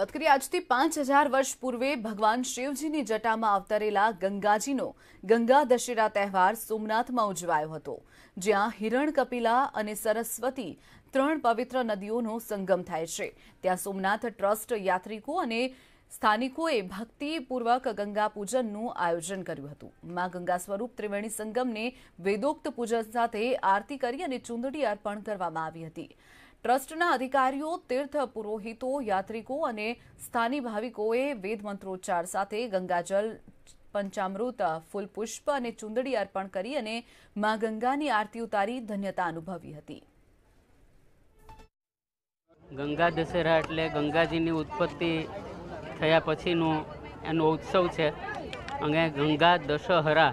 વાત આજથી પાંચ હજાર વર્ષ પૂર્વે ભગવાન શિવજીની જટામાં અવતરેલા ગંગાજીનો ગંગા દશેરા તહેવાર સોમનાથમાં ઉજવાયો હતો જ્યાં હિરણ કપિલા અને સરસ્વતી ત્રણ પવિત્ર નદીઓનો સંગમ થાય છે ત્યાં સોમનાથ ટ્રસ્ટ યાત્રિકો અને સ્થાનિકોએ ભક્તિપૂર્વક ગંગા પૂજનનું આયોજન કર્યું હતું મા ગંગા સ્વરૂપ ત્રિવેણી સંગમને વેદોક્ત પૂજન સાથે આરતી કરી અને ચૂંદડી અર્પણ કરવામાં આવી હતી ટ્રસ્ટના અધિકારીઓ તીર્થ પુરોહિતો યાત્રિકો અને સ્થાની ભાવિકોએ વેદમંત્રોચ્ચાર સાથે ગંગાજલ પંચામૃત ફૂલ અને ચુંદડી અર્પણ કરી અને મા ગંગાની આરતી ઉતારી ધન્યતા અનુભવી હતી ગંગા દશેરા એટલે ગંગાજીની ઉત્પત્તિ થયા પછીનું એનો ઉત્સવ છે અને ગંગા દશહરા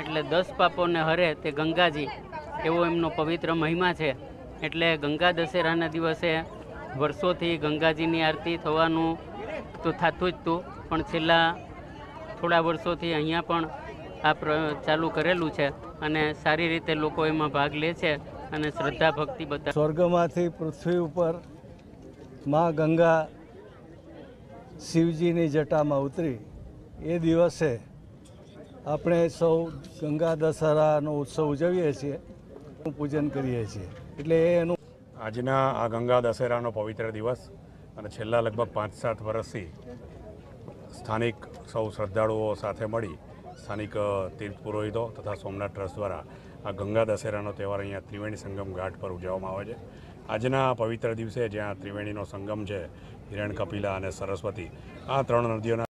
એટલે દસ પાપોને હરે તે ગંગાજી એવો એમનો પવિત્ર મહિમા છે એટલે ગંગા દશેરાના દિવસે વર્ષોથી ગંગાજીની આરતી થવાનું તો થતું જ હતું પણ છેલ્લા થોડા વર્ષોથી અહીંયા પણ આ ચાલુ કરેલું છે અને સારી રીતે લોકો એમાં ભાગ લે છે અને શ્રદ્ધા ભક્તિ બધા સ્વર્ગમાંથી પૃથ્વી ઉપર મા ગંગા શિવજીની જટામાં ઉતરી એ દિવસે આપણે સૌ ગંગા દશહરાનો ઉત્સવ ઉજવીએ છીએ પૂજન કરીએ છીએ એટલે એનું આજના આ ગંગા દશેરાનો પવિત્ર દિવસ અને છેલ્લા લગભગ પાંચ સાત વર્ષથી સ્થાનિક સૌ શ્રદ્ધાળુઓ સાથે મળી સ્થાનિક તીર્થ પુરોહિતો તથા સોમનાથ ટ્રસ્ટ દ્વારા આ ગંગા દશેરાનો તહેવાર અહીંયા ત્રિવેણી સંગમ ઘાટ પર ઉજવવામાં આવે છે આજના પવિત્ર દિવસે જ્યાં ત્રિવેણીનો સંગમ છે હિરણ કપિલા અને સરસ્વતી આ ત્રણ નદીઓના